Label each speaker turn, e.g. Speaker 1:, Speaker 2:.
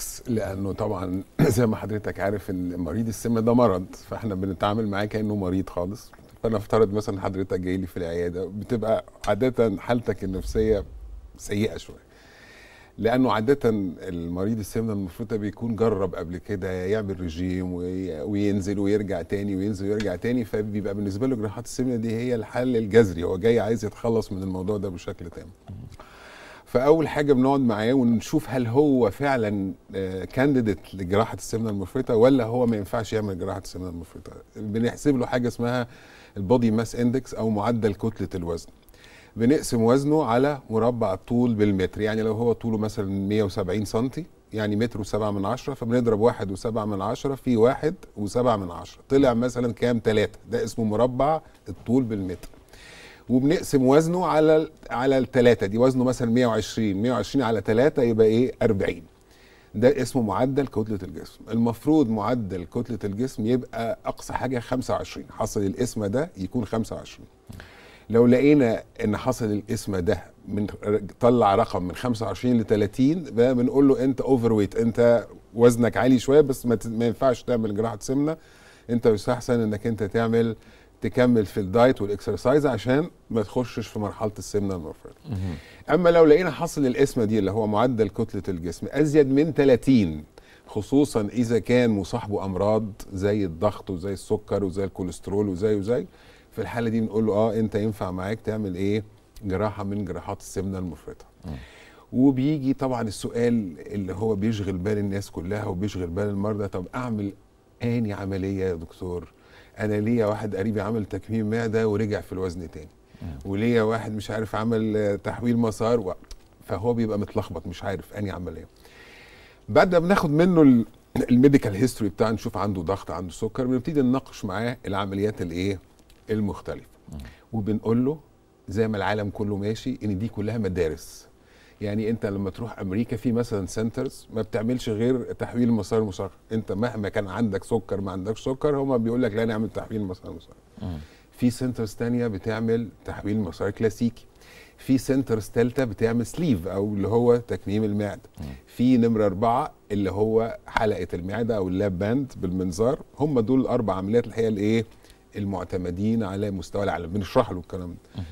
Speaker 1: بالعكس لانه طبعا زي ما حضرتك عارف ان مريض السم ده مرض فاحنا بنتعامل معاه كانه مريض خالص فانا افترض مثلا حضرتك جاي لي في العياده بتبقى عاده حالتك النفسيه سيئه شويه لانه عاده المريض السمنه المفروض ده بيكون جرب قبل كده يعمل رجيم وينزل ويرجع تاني وينزل ويرجع تاني فبيبقى بالنسبه له جراحات السمنه دي هي الحل الجذري هو جاي عايز يتخلص من الموضوع ده بشكل تام فاول حاجه بنقعد معاه ونشوف هل هو فعلا كانديديت آه، لجراحه السمنه المفرطه ولا هو ما ينفعش يعمل جراحه السمنه المفرطه بنحسب له حاجه اسمها البودي ماس اندكس او معدل كتله الوزن بنقسم وزنه على مربع الطول بالمتر يعني لو هو طوله مثلا 170 سم يعني متر و7 من عشرة فبنضرب واحد و7 من عشرة في واحد و7 من عشرة طلع مثلا كام ثلاثة ده اسمه مربع الطول بالمتر وبنقسم وزنه على على الثلاثه دي وزنه مثلا 120 120 على ثلاثه يبقى ايه 40 ده اسمه معدل كتله الجسم المفروض معدل كتله الجسم يبقى اقصى حاجه 25 حصل القسمه ده يكون 25 لو لقينا ان حصل القسمه ده من طلع رقم من 25 ل 30 بقى بنقول له انت اوفر ويت انت وزنك عالي شويه بس ما ينفعش تعمل جراحه سمنه انت يستحسن انك انت تعمل تكمل في الدايت والاكسرسايز عشان ما تخشش في مرحله السمنه المفرطه. اما لو لقينا حصل القسمه دي اللي هو معدل كتله الجسم ازيد من 30 خصوصا اذا كان مصاحبه امراض زي الضغط وزي السكر وزي الكوليسترول وزي وزي في الحاله دي بنقول له اه انت ينفع معاك تعمل ايه جراحه من جراحات السمنه المفرطه. وبيجي طبعا السؤال اللي هو بيشغل بال الناس كلها وبيشغل بال المرضى طب اعمل اني عمليه يا دكتور؟ انا ليا واحد قريبي عمل تكميم معده ورجع في الوزن تاني وليا واحد مش عارف عمل تحويل مسار و... فهو بيبقى متلخبط مش عارف اني عمليه بعد ما بناخد منه الميديكال هيستوري بتاع نشوف عنده ضغط عنده سكر بنبتدي نناقش معاه العمليات الايه المختلفه وبنقول له زي ما العالم كله ماشي ان دي كلها مدارس يعني انت لما تروح امريكا في مثلا سنترز ما بتعملش غير تحويل مسار مسار انت مهما كان عندك سكر ما عندكش سكر هما بيقول لك لا نعمل تحويل مسار مسار في سنترز تانية بتعمل تحويل مسار كلاسيكي في سنترز ثالثه بتعمل سليف او اللي هو تكميم المعده في نمره اربعه اللي هو حلقه المعده او اللاب باند بالمنظار هم دول الاربع عمليات الحقيقه الايه المعتمدين على مستوى العالم بنشرح له الكلام ده